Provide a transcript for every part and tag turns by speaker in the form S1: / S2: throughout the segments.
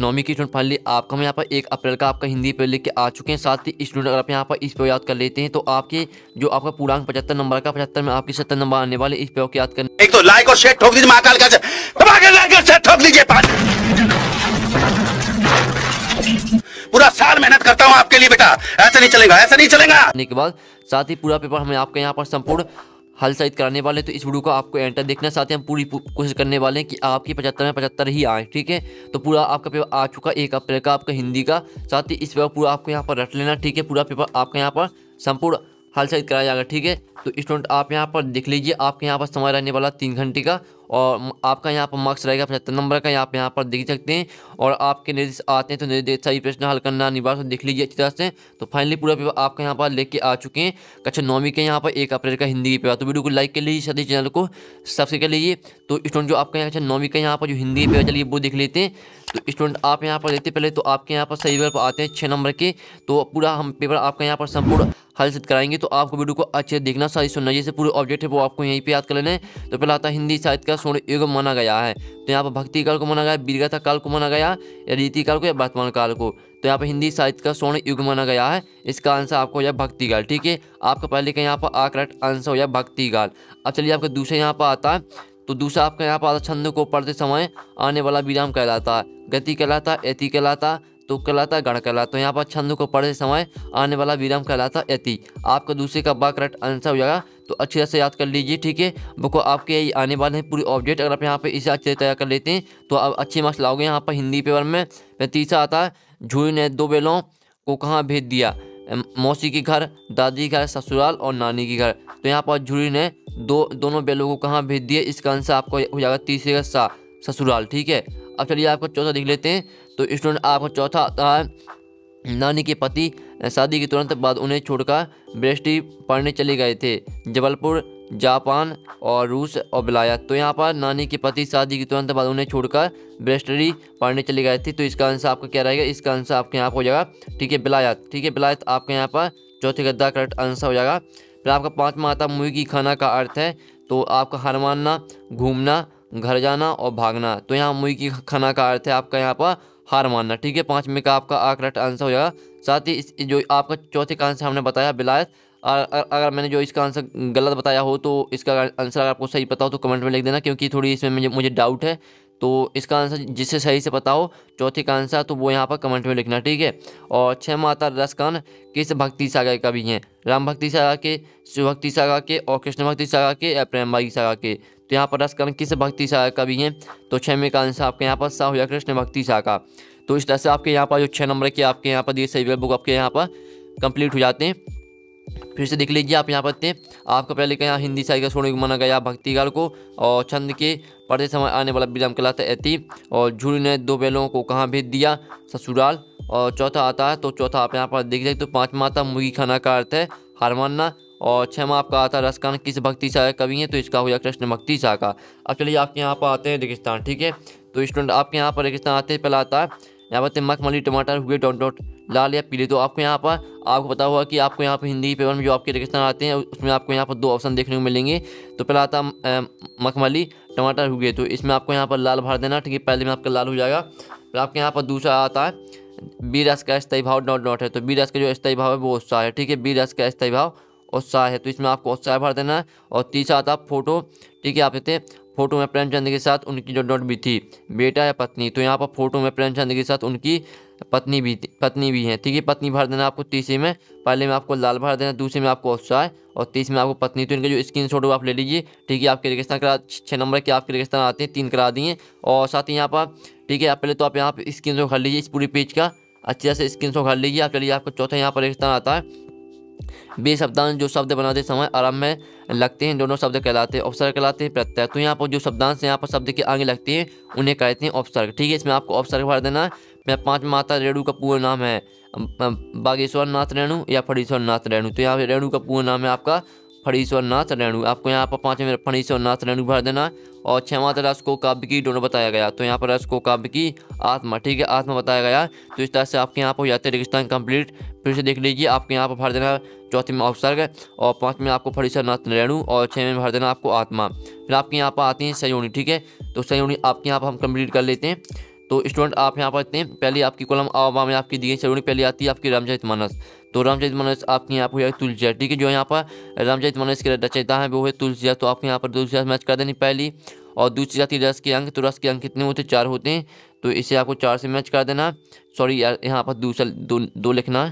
S1: नौवीं की student finally आपका हम यहाँ पर एक अप्रैल का आपका हिंदी पेपर लिख के आ चुके हैं साथ ही स्टूडेंट अगर आप यहाँ पर इस पेपर याद कर लेते हैं तो आपके जो आपका पूरा पचहत्तर नंबर का पचहत्तर में आपके सत्तर नंबर आने वाले इस पेपर को याद करने एक तो लाइक और शेयर ठोक दीजिए महाकाल का दीजिए पूरा साल मेहनत करता हूँ आपके लिए बेटा ऐसा नहीं चलेगा ऐसा नहीं चलेगा के बाद साथ ही पूरा पेपर हमें आपके यहाँ पर संपूर्ण हल सहित कराने वाले तो इस वीडियो को आपको एंटर देखना साथ ही हम पूरी कोशिश करने वाले हैं कि आपकी पचहत्तर में पचहत्तर ही आए ठीक है तो पूरा आपका पेपर आ चुका एक अप्रैल का आपका हिंदी का साथ ही इस पेपर पूरा आपको यहाँ पर रख लेना ठीक है पूरा पेपर आपके यहाँ पर संपूर्ण हल सहित कराया जाएगा ठीक है तो स्टूडेंट आप यहाँ पर देख लीजिए आपके यहाँ पर समय रहने वाला तीन घंटे का और आपका यहाँ पर मार्क्स रहेगा पचहत्तर नंबर का यहाँ पर यहाँ पर देख सकते हैं और आपके निर्देश आते हैं तो निर्देश सही प्रश्न हल करना निवास देख लीजिए अच्छी तरह से तो फाइनली पूरा पेपर आपका यहाँ पर लेके आ चुके हैं कक्षा नौवीं के यहाँ पर एक अप्रैल का हिंदी पेपर तो वीडियो को लाइक कर लीजिए साथ चैनल को सब्सक्राइब कर लीजिए तो स्टूडेंट जो आपका यहाँ कक्षा नौवीं का यहाँ पर जो हिंदी पेपर चलिए वो देख लेते हैं तो स्टूडेंट आप यहाँ पर देते पहले तो आपके यहाँ पर सही पेपर आते हैं छः नंबर के तो पूरा हम पेपर आपका यहाँ पर संपूर्ण हल सिद्ध कराएंगे तो आपको वीडियो को अच्छे देखना सारी सुनना जैसे पूरे ऑब्जेक्ट है वो आपको यहीं पर याद कर लेना है तो पहले आता है हिंदी साहित्य का स्वर्ण युग माना गया है तो यहाँ पर भक्ति काल को माना गया वीरगाथा काल को माना गया या रीति काल को या वर्तमान काल को तो यहाँ पर हिंदी साहित्य का स्वर्ण युग माना गया है इसका आंसर आपको हो जाए भक्ति काल ठीक है आपका पहले का यहाँ पर आकरेक्ट आंसर हो जाए भक्ति काल अब चलिए आपका दूसरे यहाँ पर आता है तो दूसरा आपका यहाँ पर छंद को पढ़ते समय आने वाला विराम कहलाता गति कहलाता यति कहलाता तो कहलाता गढ़ कहलाता तो यहाँ पर छंद को पढ़ते समय आने वाला विराम कहलाता यति आपका दूसरे का वाकरेट आंसर हो जाएगा तो अच्छी तरह से याद कर लीजिए ठीक है बुक आपके आने वाले हैं पूरी ऑब्जेक्ट अगर आप यहाँ पे इसे अच्छे से तैयार कर लेते हैं तो आप अच्छे मार्क्स लाओगे यहाँ पर हिंदी पेपर में तीसरा आता है झूरी ने दो बेलों को कहाँ भेज दिया मौसी के घर दादी के घर ससुराल और नानी के घर तो यहाँ पर झूरी ने दो दोनों बेलों को कहाँ भेज दिया इसका आंसर आपको हो जाएगा तीसरे का सा ससुराल ठीक है अब चलिए आपको चौथा देख लेते हैं तो स्टूडेंट आपको चौथा आता है नानी के पति शादी के तुरंत बाद उन्हें छोड़कर ब्रेस्टी पढ़ने चले गए थे जबलपुर जापान और रूस और बिलाया तो यहाँ पर नानी के पति शादी के तुरंत बाद उन्हें छोड़कर ब्रेस्टरी पढ़ने चले गए थे तो इसका आंसर आपका क्या रहेगा इसका आंसर आपके यहाँ पर हो जाएगा ठीक है बिलायात ठीक है बिलायात आपके यहाँ पर चौथे गद्दा करेक्ट आंसर हो जाएगा फिर आपका पाँच माता मुर्गी खाना का अर्थ है तो आपका हार मानना घूमना घर जाना और भागना तो यहाँ मुर्गी खाना का अर्थ है आपका यहाँ पर हार मानना ठीक है पाँच में का आपका करेक्ट आंसर हो जाएगा साथ ही इस जो आपका चौथे का आंसर हमने बताया बिलायत अगर मैंने जो इसका आंसर गलत बताया हो तो इसका आंसर अगर आपको सही पता हो तो कमेंट में लिख देना क्योंकि थोड़ी इसमें मुझे मुझे डाउट है तो इसका आंसर जिससे सही से पता हो चौथे का आंसर तो वो यहाँ पर कमेंट में लिखना ठीक है और छः माता रसकान किस भक्ति सागर का भी हैं राम भक्ति सागर के शिव भक्ति सागर के और कृष्ण भक्ति सागर के या प्रेम भाई सागर के तो यहाँ पर रस करण किस भक्ति शाखा का भी है तो छः में का आंसर आपके यहाँ पर सा हो कृष्ण भक्ति शाखा तो इस तरह से आपके यहाँ पर जो छः नंबर के आपके यहाँ पर दिए सही बुक आपके यहाँ पर कंप्लीट हो जाते हैं फिर से देख लीजिए आप यहाँ पर थे आपका पहले कहा यहाँ हिंदी साहित्य सोने को मना गया भक्तिगार को और छंद के पढ़ते समय आने वाला विराम था ऐति और झूरी ने दो बैलों को कहाँ भेज दिया ससुराल और चौथा आता है तो चौथा आप यहाँ पर देख सकते हो तो पाँचवा आता मुर्गी खाना का अर्थ है हार मानना और में आपका आता है रसकान किस भक्ति सा कवि हैं तो इसका हो गया कृष्ण भक्ति का अब चलिए आपके यहाँ पर आते हैं रेगिस्तान ठीक है तो स्टूडेंट आपके यहाँ पर रेगिस्तान आते ही पहला आता है यहाँ पर मखमली टमाटर हुए डॉट डॉट लाल या पीले तो आपको यहाँ पर आपको पता हुआ कि आपको यहाँ पर हिंदी पेपर में जो आपके रेगिस्तान आते हैं उसमें आपको यहाँ पर दो ऑप्शन देखने को मिलेंगे तो पहला आता मखमली टमाटर हुए तो इसमें आपको यहाँ पर लाल भर देना ठीक है पहले में आपका लाल हो जाएगा फिर आपके यहाँ पर दूसरा आता है बी रस का स्थायी भाव डॉट डॉट है तो बी रस का जो स्थायी भाव है वो उत्साह है ठीक है बी रस का स्थायी भाव उत्साह है तो इसमें आपको उत्साह भर देना है और तीसरा आता फोटो ठीक है आप देते हैं फोटो में प्रेमचंद के साथ उनकी जो डॉट भी थी बेटा या पत्नी तो यहाँ पर फोटो में प्रेमचंद के साथ उनकी पत्नी भी पत्नी भी है ठीक है पत्नी भर देना आपको तीसरे में पहले में आपको लाल भर देना दूसरे में आपको उत्साह और तीसरे में आपको पत्नी तो इनका जो स्क्रीन शॉट आप ले लीजिए ठीक है आपके रेगिस्तान करा छः नंबर के आपके रेगिस्तान आते हैं तीन करा दिए और साथ ही यहाँ पर ठीक है आप पहले तो आप यहाँ पर स्क्रीन शॉट कर लीजिए इस पूरी पेज का अच्छे से स्क्रीन शॉट कर लीजिए आप चलिए आपको चौथा यहाँ पर रेगिस्तान आता है बे शब्दांश जो शब्द बनाते समय आरंभ में लगते हैं दोनों शब्द कहलाते हैं ऑप्शन कहलाते हैं प्रत्यय तो यहाँ पर जो शब्दांश यहाँ पर शब्द के आगे लगते हैं उन्हें कहते हैं ऑप्सर्ग ठीक है इसमें आपको ऑप्सर्ग भर देना है मैं पाँच माता रेणु का पूरा नाम है बागेश्वर नाथ रेणु या फड़ीश्वर नाथ रेणु तो यहाँ पर रेणु का पूरा नाम है आपका फणीस और रेणु आपको यहाँ पर पाँच में फणीस और नाच रेणु भर देना और छवा था रस को काव्य की दोनों बताया गया तो यहाँ पर रस को काव्य की आत्मा ठीक है आत्मा बताया गया तो इस तरह से आपके यहाँ पर हो जाते रेगिस्तान कम्प्लीट फिर से देख लीजिए आपके यहाँ पर भर देना चौथे में उपसर्ग और पाँच में आपको फणीस और नाथ रेणु और छः में भर देना आपको आत्मा फिर आपके यहाँ पर आती है सयोनी ठीक है तो सयोनी आपके यहाँ पर हम कंप्लीट कर लेते हैं तो स्टूडेंट आप यहाँ पर इतने पहले आपकी कॉलम आवाम में आपकी दी गई सयोनी पहले आती है आपकी रामचरित मानस तो रामचरित मानस आपके यहाँ पर तुलसिया ठीक है जो यहाँ पर रामचरित मानस के रचयिता है वो है तुलसिया तो आपके यहाँ पर तुलसिया मैच कर देनी पहली और दूसरी जाती रस के अंक तो रस के अंक कितने होते चार होते हैं तो इसे आपको चार से मैच कर देना सॉरी यार यहाँ पर दूसरा दो दो लिखना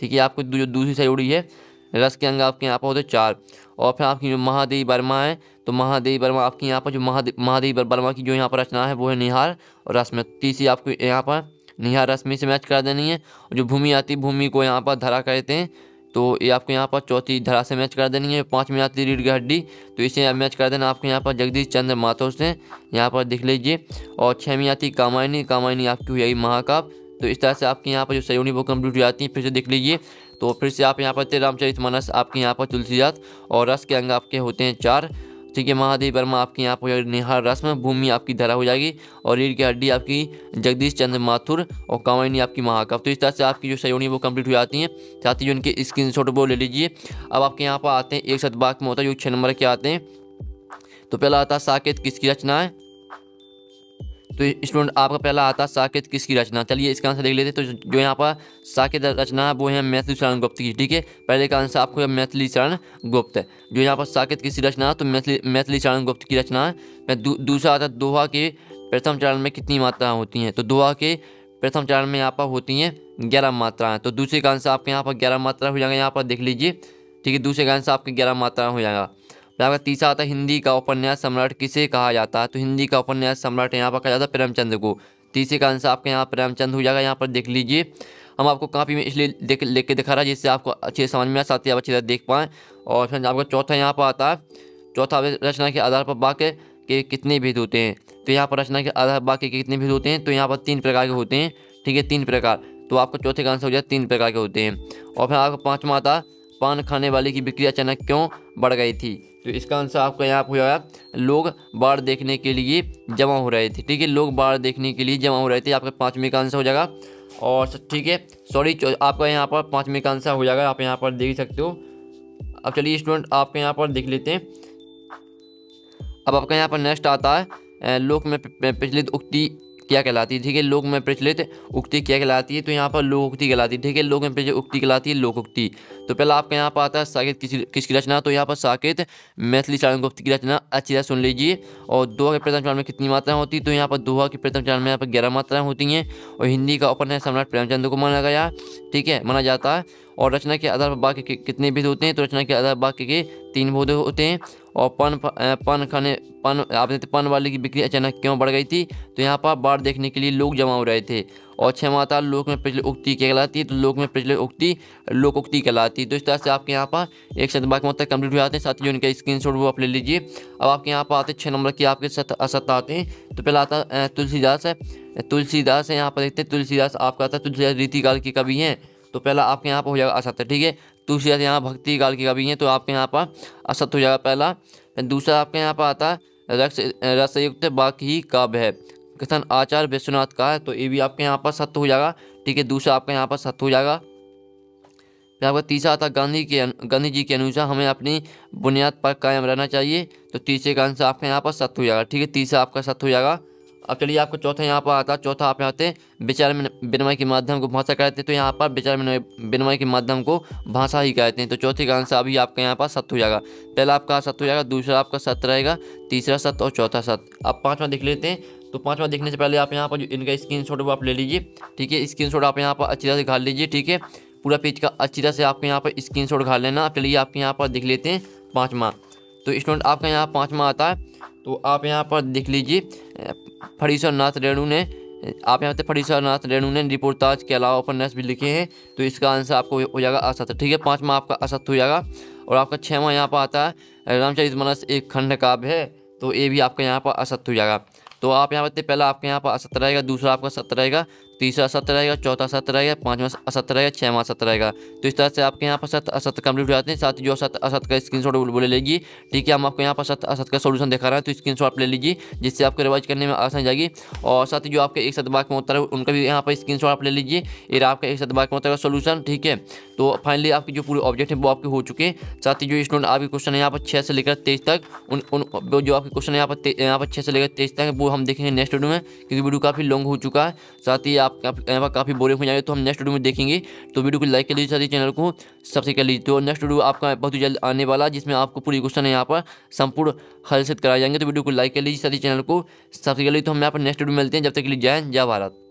S1: ठीक है आपको जो दूसरी साइड उड़ी है रस के अंग आपके यहाँ पर होते चार और फिर आपकी जो महादेवी वर्मा है तो महादेवी वर्मा आपके यहाँ पर जो महादेव महादेवी वर्मा की जो यहाँ पर रचना है वो है निहार और रस में तीसरी आपको यहाँ पर निहार रश्मि से मैच करा देनी है और जो भूमि आती भूमि को यहाँ पर धरा कहते हैं तो ये आपको यहाँ पर चौथी धरा से मैच करा देनी है पाँच में आती रीढ़ की हड्डी तो इसे मैच करा देना आपको यहाँ पर जगदीश चंद्र माथो से यहाँ पर दिख लीजिए और छः में आती कामायनी कामायनी आपकी हुई महाकाव तो इस तरह से आपके यहाँ पर जो सयोनी वो कम्प्लीट हो जाती है फिर से देख लीजिए तो फिर से आप यहाँ पर रामचरित मानस आपके यहाँ पर तुलसीदास और रस के अंग आपके होते हैं चार ठीक है महादेव वर्मा आपके यहाँ पर निहार रस्म भूमि आपकी धरा हो जाएगी और रीढ़ की हड्डी आपकी जगदीश चंद्र माथुर और कावनी आपकी महाकाव तो इस तरह से आपकी जो सहयोगी वो कंप्लीट हो जाती हैं साथ ही जो इनके स्क्रीन वो ले लीजिए अब आपके यहाँ पर आते हैं एक सतबाग में होता है जो छः नंबर के आते हैं तो पहला आता है साकेत किसकी रचना है तो स्टूडेंट आपका पहला आता है साकेत किसकी रचना चलिए इसका आंसर देख लेते तो जो यहाँ पर साकेत रचना है वो है मैथिली शरण गुप्त की ठीक है पहले का आंसर आपको मैथिली शरण गुप्त जो यहाँ पर साकेत किसकी रचना है तो मैथिली मैथिली शरण गुप्त की रचना है दूसरा आता है दोहा के प्रथम चरण में कितनी मात्रा होती हैं तो दोहा के प्रथम चरण में यहाँ पर होती हैं ग्यारह मात्राएँ तो दूसरे का आंसर आपके यहाँ पर ग्यारह मात्रा हो जाएगा यहाँ पर देख लीजिए ठीक है दूसरे का आंसर आपके ग्यारह मात्राएं हो जाएगा यहाँ का तीसरा आता है हिंदी का उपन्यास सम्राट किसे कहा जाता है तो हिंदी का उपन्यास सम्राट यहाँ पर कहा जाता है प्रेमचंद को तीसरे का आंसर आपके यहाँ प्रेमचंद हो जाएगा यहाँ पर देख लीजिए हम आपको कापी में इसलिए देख लेके दिखा रहा है जिससे आपको अच्छे से समझ में आ साथ ही आप अच्छी तरह देख पाएँ और फिर आपका चौथा यहाँ पर आता है चौथा रचना के आधार पर वाक्य के कितने भेद होते हैं तो यहाँ पर रचना के आधार वाक्य के कितने भेद होते हैं तो यहाँ पर तीन प्रकार के होते हैं ठीक है तीन प्रकार तो आपका चौथे का आंसर हो जाए तीन प्रकार के होते हैं और फिर आपका पाँचवा आता पान खाने वाले की बिक्री अचानक क्यों बढ़ गई थी तो इसका आंसर आपको यहाँ हो जाएगा लोग बाढ़ देखने के लिए जमा हो रहे थे ठीक है लोग बाढ़ देखने के लिए जमा हो रहे थे आपका पाँचवीं का आंसर हो जाएगा और ठीक है सॉरी आपका यहाँ पर पाँचवीं का आंसर हो जाएगा आप यहाँ पर देख सकते हो अब चलिए स्टूडेंट आपके यहाँ पर देख लेते हैं अब आपका यहाँ पर नेक्स्ट आता है लोक में पिछली उक्ति क्या कहलाती है ठीक है लोक में प्रचलित उक्ति क्या कहलाती है तो यहाँ पर लोक उक्ति कहलाती है ठीक है लोक में प्रचलित उक्ति कहलाती है लोक उक्ति तो पहला आपका यहाँ पर आता है साकेत किसी किसकी रचना तो यहाँ पर साकेत मैथिली चारण गुप्त की रचना अच्छी तरह सुन लीजिए और दोहा के प्रथम चरण में कितनी मात्राएं होती है तो यहाँ पर दोहा के प्रथम चरण में यहाँ पर ग्यारह मात्राएं होती हैं और हिंदी का है सम्राट प्रेमचंद को माना गया ठीक है माना जाता है और रचना के आधार पर वाक्य कितने भेद होते हैं तो रचना के आधार पर वाक्य के तीन भेद होते हैं और पन पन खाने पन आपने तो पन वाले की बिक्री अचानक क्यों बढ़ गई थी तो यहाँ पर बाढ़ देखने के लिए लोग जमा हो रहे थे और छः माता लोक में पिछले उक्ति कहलाती है तो लोक में प्रचलित उक्ति लोक उक्ति कहलाती है तो इस तरह से आपके यहाँ पर एक शब्द बाकी मतलब कंप्लीट हो जाते हैं साथ ही उनका स्क्रीन शॉट वो आप ले लीजिए अब आपके यहाँ पर आते हैं छः नंबर की आपके सत असत आते हैं तो पहला आता तुलसीदास है तुलसीदास है यहाँ पर देखते हैं तुलसीदास आपका आता है तुलसीदास रीतिकाल के कवि हैं तो पहला आपके यहाँ पर हो जाएगा असत्य ठीक है दूसरी आती यहाँ भक्ति काल की कवि है तो आपके यहाँ पर असत्य हो जाएगा पहला दूसरा आपके यहाँ पर आता है रस रसयुक्त बाकी ही काव्य है कथन आचार्य विश्वनाथ का है तो ये भी आपके यहाँ पर सत्य हो जाएगा ठीक है दूसरा आपके यहाँ पर सत्य हो जाएगा फिर आपका तीसरा आता गांधी के गांधी जी के अनुसार हमें अपनी बुनियाद पर कायम रहना चाहिए तो तीसरे का आंसर आपके यहाँ पर सत्य हो जाएगा ठीक है तीसरा आपका सत्य हो जाएगा अब चलिए आपको चौथा यहाँ पर आता है चौथा आप यहाँ आते विचार विनिमय के माध्यम को भाषा कहते हैं तो यहाँ पर विचार विनिमय के माध्यम को भाषा ही कहते हैं तो चौथे का आंसर अभी आपका यहाँ पर सत्य हो जाएगा पहला आपका सत्य हो जाएगा दूसरा आपका सत्य रहेगा तीसरा सत्य और चौथा सत्य अब पाँचवा देख लेते हैं तो पाँचवा देखने से पहले आप यहाँ पर जो इनका स्क्रीन शॉट वो आप ले लीजिए ठीक है स्क्रीन शॉट आप यहाँ पर अच्छी तरह से घाल लीजिए ठीक है पूरा पेज का अच्छी तरह से आपको यहाँ पर स्क्रीन शॉट घाल लेना चलिए आपके यहाँ पर देख लेते हैं पाँचवा तो स्टूडेंट आपका यहाँ पाँचवा आता है तो आप यहाँ पर देख लीजिए फरीसर नाथ रेणु ने आप यहाँ पे फटीसर नाथ रेणु ने रिपोर्टाज के अलावा उपन्यास भी लिखे हैं तो इसका आंसर आपको हो जाएगा असत्य ठीक है पाँचवा आपका असत्य हो जाएगा और आपका छवा यहाँ पर आता है रामचरित मानस एक खंड काव्य है तो ये भी आपका यहाँ पर असत्य हो जाएगा तो आप यहाँ पर पहला आपके यहाँ पर असत्य रहेगा दूसरा आपका सत्य रहेगा तीसरा सत्र रहेगा चौथा सत्र रहेगा पाँचवा असत रहेगा छः सत्र रहेगा तो इस तरह से आपके यहाँ पर सत असत कंप्लीट हो जाते हैं साथ ही जो असत असत का स्क्रीन शॉट वो ले लीजिए ठीक है हम आपको यहाँ पर सत असत का सोल्यूशन दिखा रहे हैं तो स्क्रीन शॉट ले लीजिए जिससे आपको रिवाइज करने में आसान जाएगी और साथ ही जो आपके एक बाग में होता है उनका भी यहाँ पर स्क्रीन आप ले लीजिए ये आपका एक बाग में होता है सोल्यूशन ठीक है तो फाइनली आपके जो पूरे ऑब्जेक्ट है वो आपके हो चुके हैं साथ ही जो स्टूडेंट आपके क्वेश्चन है यहाँ पर छः से लेकर तेईस तक उन उन जो आपके क्वेश्चन है यहाँ पर यहाँ पर छः से लेकर तेईस तक वो हम देखेंगे नेक्स्ट वीडियो में क्योंकि वीडियो काफ़ी लॉन्ग हो चुका है साथ ही आप आप यहाँ पर काफ़ी बोरिंग हो जाएंगे तो हम नेक्स्ट वीडियो में देखेंगे तो वीडियो को लाइक कर लीजिए साथ चैनल को सब्सक्राइब कर लीजिए तो नेक्स्ट वीडियो आपका बहुत ही जल्द आने वाला जिसमें आपको पूरी क्वेश्चन है यहाँ पर संपूर्ण हल कराए जाएंगे तो वीडियो को लाइक कर लीजिए साथ चैनल को सब्सक्राइब कर लीजिए तो हम यहाँ पर नेक्स्ट वीडियो मिलते हैं जब तक के लिए जय जय भारत